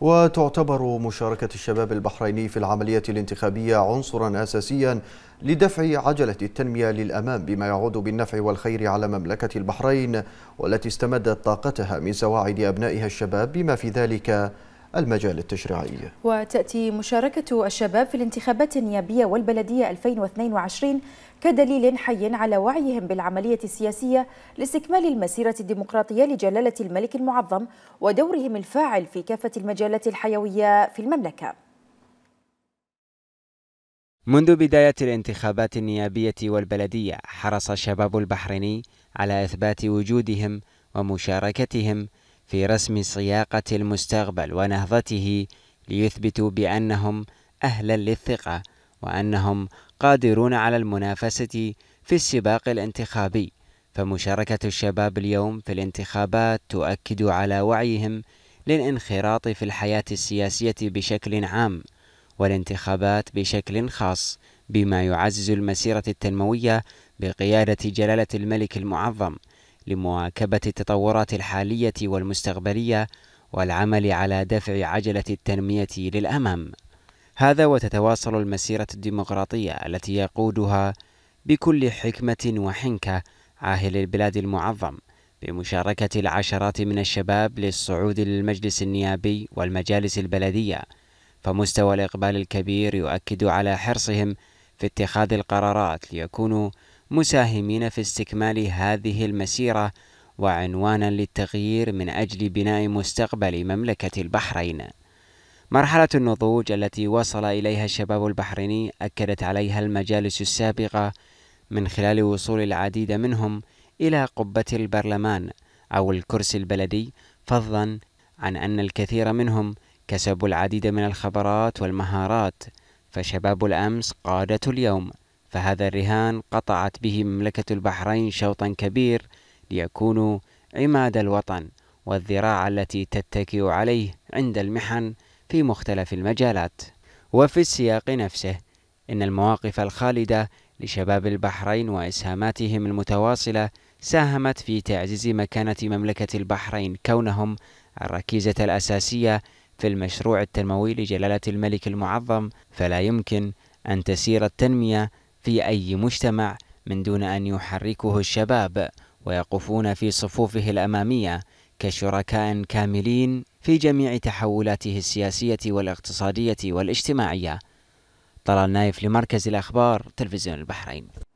وتعتبر مشاركة الشباب البحريني في العملية الانتخابية عنصرا أساسيا لدفع عجلة التنمية للأمام بما يعود بالنفع والخير على مملكة البحرين والتي استمدت طاقتها من سواعد أبنائها الشباب بما في ذلك المجال التشريعي وتأتي مشاركة الشباب في الانتخابات النيابية والبلدية 2022 كدليل حي على وعيهم بالعملية السياسية لاستكمال المسيرة الديمقراطية لجلالة الملك المعظم ودورهم الفاعل في كافة المجالات الحيوية في المملكة منذ بداية الانتخابات النيابية والبلدية حرص الشباب البحريني على إثبات وجودهم ومشاركتهم في رسم صياقة المستقبل ونهضته ليثبتوا بأنهم أهلا للثقة وأنهم قادرون على المنافسة في السباق الانتخابي فمشاركة الشباب اليوم في الانتخابات تؤكد على وعيهم للانخراط في الحياة السياسية بشكل عام والانتخابات بشكل خاص بما يعزز المسيرة التنموية بقيادة جلالة الملك المعظم لمواكبة التطورات الحالية والمستقبلية والعمل على دفع عجلة التنمية للأمام. هذا وتتواصل المسيرة الديمقراطية التي يقودها بكل حكمة وحنكة عاهل البلاد المعظم بمشاركة العشرات من الشباب للصعود للمجلس النيابي والمجالس البلدية، فمستوى الإقبال الكبير يؤكد على حرصهم في اتخاذ القرارات ليكونوا مساهمين في استكمال هذه المسيرة وعنوانا للتغيير من أجل بناء مستقبل مملكة البحرين. مرحلة النضوج التي وصل إليها الشباب البحريني أكدت عليها المجالس السابقة من خلال وصول العديد منهم إلى قبة البرلمان أو الكرسي البلدي فضلا عن أن الكثير منهم كسبوا العديد من الخبرات والمهارات فشباب الأمس قادة اليوم فهذا الرهان قطعت به مملكة البحرين شوطا كبير ليكونوا عماد الوطن والذراع التي تتكئ عليه عند المحن في مختلف المجالات وفي السياق نفسه إن المواقف الخالدة لشباب البحرين وإسهاماتهم المتواصلة ساهمت في تعزيز مكانة مملكة البحرين كونهم الركيزة الأساسية في المشروع التنموي لجلالة الملك المعظم فلا يمكن أن تسير التنمية في أي مجتمع من دون أن يحركه الشباب ويقفون في صفوفه الأمامية كشركاء كاملين في جميع تحولاته السياسية والاقتصادية والاجتماعية طلال نايف لمركز الأخبار تلفزيون البحرين